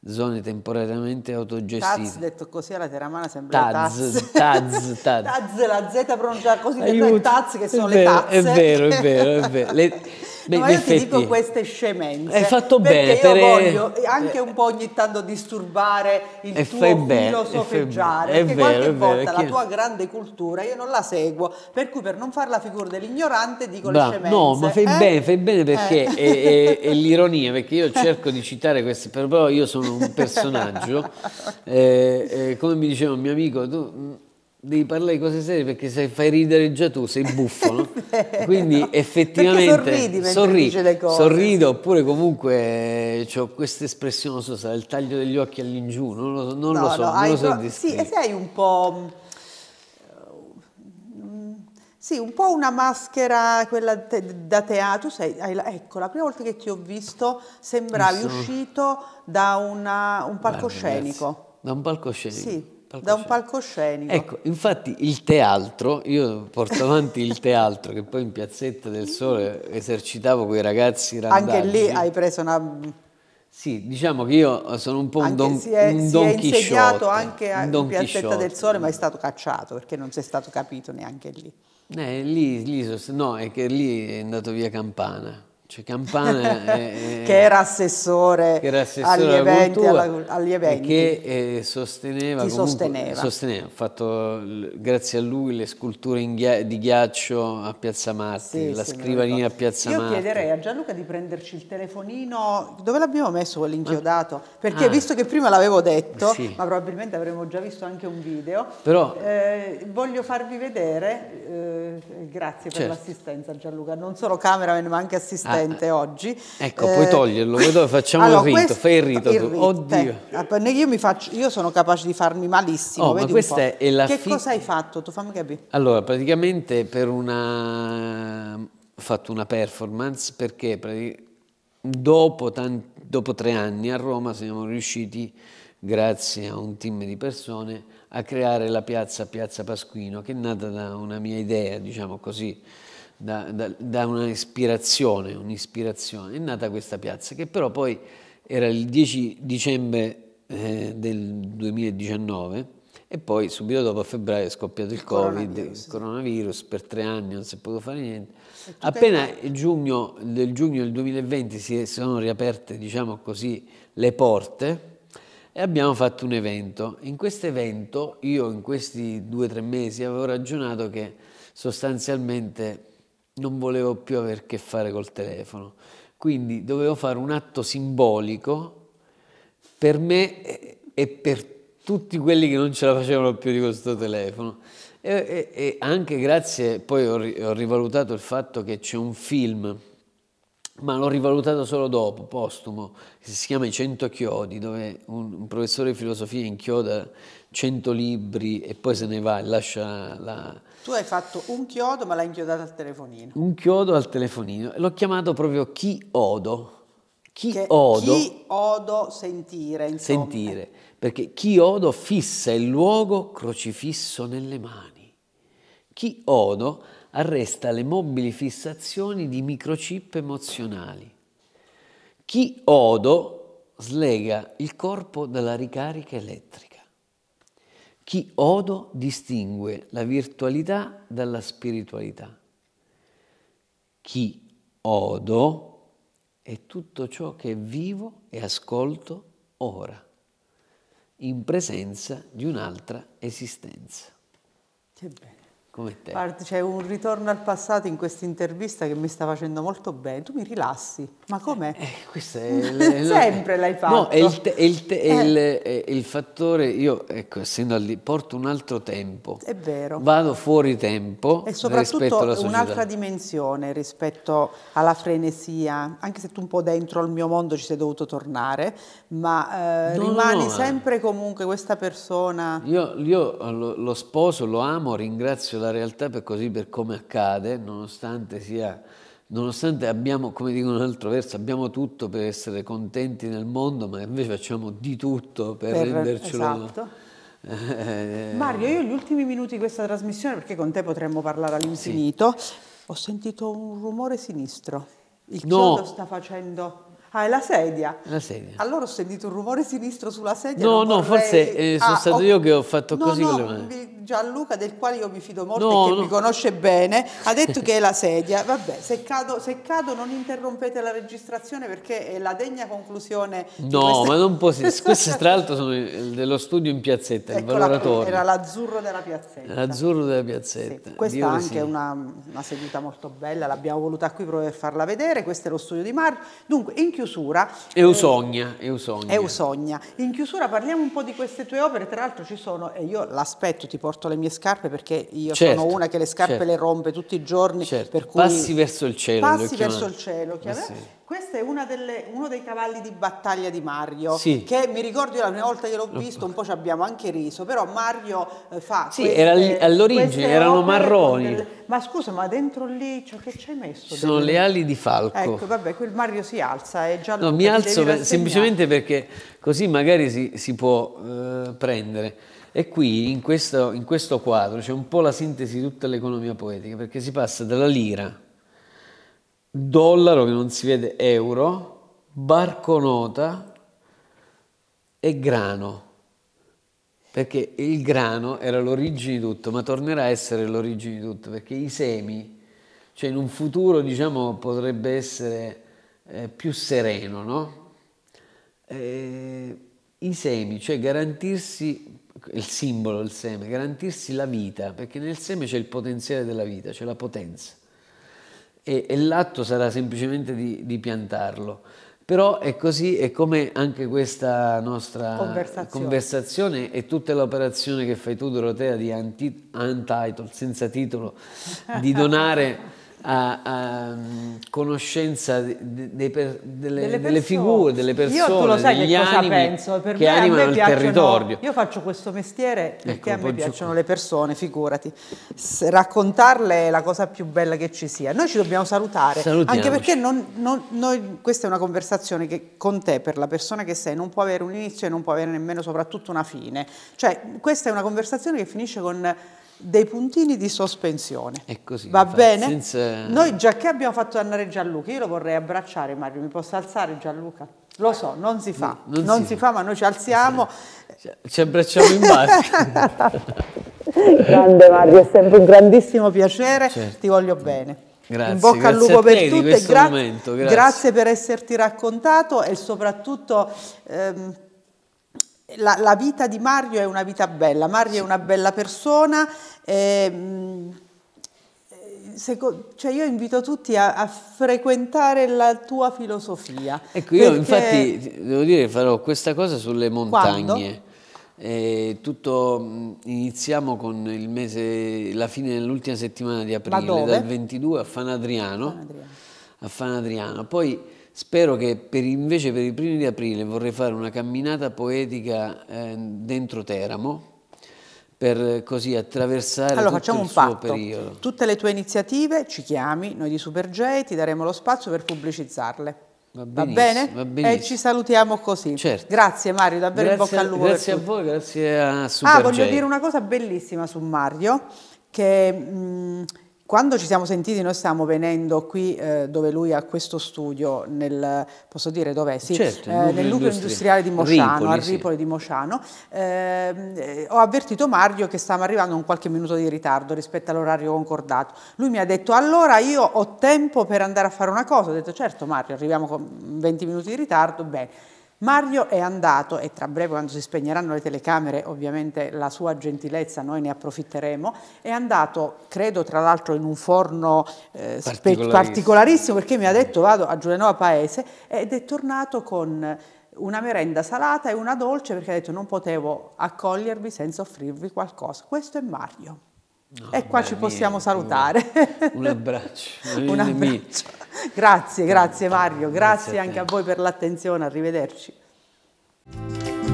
zone temporaneamente autogestite. Taz, detto così alla teramana sembra Taz. Taz, Taz, Taz. la Z pronunciata così, detto Taz che sono vero, le tazze. È vero, è vero, è vero. Le, Beh, no, io effetti, ti dico queste scemenze. Hai fatto bene. Perché io per... voglio anche un po' ogni tanto disturbare il e tuo bene, filosofeggiare. È perché vero, qualche volta vero, la tua grande cultura io non la seguo. Per cui per non fare la figura dell'ignorante dico Bra, le scemenze. No, ma fai eh? bene, fai bene perché eh. è, è, è, l'ironia, perché io cerco di citare queste, però io sono un personaggio, eh, eh, come mi diceva un mio amico, tu mm, devi parlare di cose serie perché se fai ridere già tu sei buffo, no? Quindi effettivamente sorridi sorri, sorrido oppure comunque eh, ho questa espressione, non so, sarà il taglio degli occhi all'ingiù, non lo, non no, lo so, no, non lo so pro- Sì, e sei un po' Sì, un po' una maschera, quella te, da teatro, sei, ecco, la prima volta che ti ho visto sembravi sono... uscito da una, un palcoscenico. Guarda, da un palcoscenico. Sì, palcoscenico. da un palcoscenico. Ecco, infatti il teatro, io porto avanti il teatro che poi in Piazzetta del Sole esercitavo con i ragazzi randaggi. Anche lì hai preso una... Mm, sì, diciamo che io sono un po' un Don, si è, un don si è insegnato anche a Piazzetta Chisciotte. del Sole, ma è stato cacciato perché non sei stato capito neanche lì. Eh, lì, lì, no, è che lì è andato via Campana. Cioè Campana è, che, era assessore, che era assessore agli, eventi, cultura, alla, agli eventi e che eh, sosteneva, comunque, sosteneva. sosteneva fatto, grazie a lui le sculture ghi di ghiaccio a Piazza Marti, sì, la sì, scrivania a Piazza Marti. Io chiederei a Gianluca di prenderci il telefonino, dove l'abbiamo messo quell'inchiodato? Perché ah, visto che prima l'avevo detto, sì. ma probabilmente avremmo già visto anche un video, Però, eh, voglio farvi vedere, eh, grazie certo. per l'assistenza Gianluca, non solo cameraman ma anche assistente potente ah, oggi. Ecco, eh, puoi toglierlo, poi facciamo allora, il rito, fai il rito, il rito Oddio. Eh, eh io, mi faccio, io sono capace di farmi malissimo, oh, ma questa È la che fit... cosa hai fatto? Tu fammi capire. Allora, praticamente per una... ho fatto una performance perché dopo, tanti, dopo tre anni a Roma siamo riusciti grazie a un team di persone, a creare la piazza Piazza Pasquino, che è nata da una mia idea, diciamo così, da, da, da un'ispirazione, un'ispirazione, è nata questa piazza che però poi era il 10 dicembre eh, del 2019 e poi subito dopo a febbraio è scoppiato il, covid, il coronavirus, per tre anni non si è potuto fare niente. Appena il giugno, del giugno del 2020 si sono riaperte, diciamo così, le porte e abbiamo fatto un evento. In questo evento io in questi due o tre mesi avevo ragionato che sostanzialmente non volevo più avere a che fare col telefono. Quindi dovevo fare un atto simbolico per me e per tutti quelli che non ce la facevano più di questo telefono. E, e, e anche grazie, poi ho, ho rivalutato il fatto che c'è un film, ma l'ho rivalutato solo dopo, postumo, che si chiama I Cento chiodi, dove un, un professore di filosofia inchioda cento libri e poi se ne va e lascia la, tu hai fatto un chiodo ma l'hai inchiodato al telefonino. Un chiodo al telefonino. L'ho chiamato proprio chi odo. Chi che, odo. Chi odo sentire. Insomma. Sentire. Perché chi odo fissa il luogo crocifisso nelle mani. Chi odo arresta le mobili fissazioni di microchip emozionali. Chi odo slega il corpo dalla ricarica elettrica. Chi odo distingue la virtualità dalla spiritualità. Chi odo è tutto ciò che vivo e ascolto ora, in presenza di un'altra esistenza. Che bello come te. Guardi, c'è un ritorno al passato in questa intervista che mi sta facendo molto bene. Tu mi rilassi, ma com'è? Eh, eh questo è il, Sempre l'hai fatto. No, è il, te, è il, te, eh. è il, eh. è il fattore, io ecco, essendo lì, porto un altro tempo. È vero. Vado fuori tempo. E soprattutto un'altra dimensione rispetto alla frenesia, anche se tu un po' dentro al mio mondo ci sei dovuto tornare, ma eh, no, rimani no, eh. sempre comunque questa persona. Io, io lo, lo, sposo, lo amo, ringrazio la realtà per così per come accade, nonostante sia nonostante abbiamo, come dicono un altro verso, abbiamo tutto per essere contenti nel mondo, ma invece facciamo di tutto per, per rendercelo. Esatto. Eh, Mario, io gli ultimi minuti di questa trasmissione, perché con te potremmo parlare all'infinito, sì. ho sentito un rumore sinistro. Il chiodo sta facendo... Ah, è la sedia. la sedia. Allora ho sentito un rumore sinistro sulla sedia. No, no, vorrei... forse eh, sono ah, stato ho... io che ho fatto no, così no, con le mani. Gianluca, del quale io mi fido molto no, e che no. mi conosce bene, ha detto che è la sedia. Vabbè, se cado, se cado, non interrompete la registrazione perché è la degna conclusione. No, questa... ma non può essere. tra l'altro sono dello studio in piazzetta, ecco il valoratore. era l'azzurro della piazzetta. L'azzurro della piazzetta. Sì, questa Dio anche sì. è una, una, seduta molto bella, l'abbiamo voluta qui proprio per farla vedere. Questo è lo studio di Mario. Dunque, in chiusura... Eh, Eusogna. Eh, Eusogna. Eusogna. In chiusura parliamo un po' di queste tue opere, tra l'altro ci sono, e io l'aspetto, ti porto porto le mie scarpe perché io certo, sono una che le scarpe certo. le rompe tutti i giorni. Certo. Per cui passi verso il cielo. Passi verso il cielo. Questo è delle, uno dei cavalli di battaglia di Mario, sì. che mi ricordo io la prima volta che l'ho visto, un po' ci abbiamo anche riso, però Mario eh, fa... Sì, queste, era lì, all'origine erano marroni. Delle, ma scusa, ma dentro lì cioè, che ci hai messo? Sono le ali di falco. Ecco, vabbè, quel Mario si alza è già... No, mi alzo semplicemente perché così magari si, si può eh, prendere. E qui in questo, in questo quadro c'è un po' la sintesi di tutta l'economia poetica, perché si passa dalla lira, dollaro che non si vede euro, barconota e grano, perché il grano era l'origine di tutto, ma tornerà a essere l'origine di tutto, perché i semi, cioè in un futuro diciamo potrebbe essere eh, più sereno, no? Eh, I semi, cioè garantirsi il simbolo, il seme, garantirsi la vita, perché nel seme c'è il potenziale della vita, c'è la potenza. E, e l'atto sarà semplicemente di, di, piantarlo. Però è così, è come anche questa nostra conversazione, conversazione e tutta l'operazione che fai tu Dorotea di anti, untitled, senza titolo, di donare... a, a conoscenza de, de, de, delle, delle figure, delle persone, io, tu lo sai degli che cosa penso. Per che me, animano il territorio. Io faccio questo mestiere perché ecco, a me piacciono giù. le persone, figurati. Se raccontarle è la cosa più bella che ci sia. Noi ci dobbiamo salutare, anche perché non, non, noi, questa è una conversazione che con te, per la persona che sei, non può avere un inizio e non può avere nemmeno soprattutto una fine. Cioè, questa è una conversazione che finisce con dei puntini di sospensione. È così. Va infatti, bene? Senza... Noi già che abbiamo fatto andare Gianluca, io lo vorrei abbracciare Mario, mi posso alzare Gianluca? Lo so, non si fa, no, non, non, si, si fa. fa. ma noi ci alziamo. Ci, ci abbracciamo in basso. Grande Mario, è sempre un grandissimo piacere, certo. ti voglio bene. Grazie, in bocca al lupo per tutte, gra grazie. grazie. per esserti raccontato e soprattutto ehm, la, la, vita di Mario è una vita bella, Mario è una bella persona. Ehm, eh, Secondo, cioè io invito tutti a, a, frequentare la tua filosofia. Ecco, io infatti devo dire che farò questa cosa sulle montagne. Eh, tutto, iniziamo con il mese, la fine dell'ultima settimana di aprile, dal 22 a Fanadriano, Adriano. A Fanadriano. Poi Spero che per, invece per i primi di aprile vorrei fare una camminata poetica eh, dentro Teramo per così attraversare allora, tutto il suo periodo. Tutte le tue iniziative ci chiami, noi di Super J ti daremo lo spazio per pubblicizzarle. Va, va bene? Va e ci salutiamo così. Certo. Grazie Mario, davvero grazie, in bocca al lupo. Grazie a voi, grazie a Super Ah, voglio J. dire una cosa bellissima su Mario che mh, mm, quando ci siamo sentiti noi stiamo venendo qui eh, dove lui ha questo studio, nel, posso dire dov'è? Sì, certo, eh, nel nucleo industriale di Mosciano, Ripoli, a Ripoli sì. di Mosciano. Eh, ho avvertito Mario che stava arrivando con qualche minuto di ritardo rispetto all'orario concordato. Lui mi ha detto allora io ho tempo per andare a fare una cosa. Ho detto certo Mario, arriviamo con 20 minuti di ritardo, bene. Mario è andato e tra breve quando si spegneranno le telecamere ovviamente la sua gentilezza noi ne approfitteremo, è andato credo tra l'altro in un forno eh, particolarissimo. particolarissimo. perché mi ha detto vado a Giulianova Paese ed è tornato con una merenda salata e una dolce perché ha detto non potevo accogliervi senza offrirvi qualcosa. Questo è Mario. No, ah, e qua ci possiamo mia, salutare. Un abbraccio. Un abbraccio grazie, grazie Mario, grazie, grazie anche a voi per l'attenzione, arrivederci.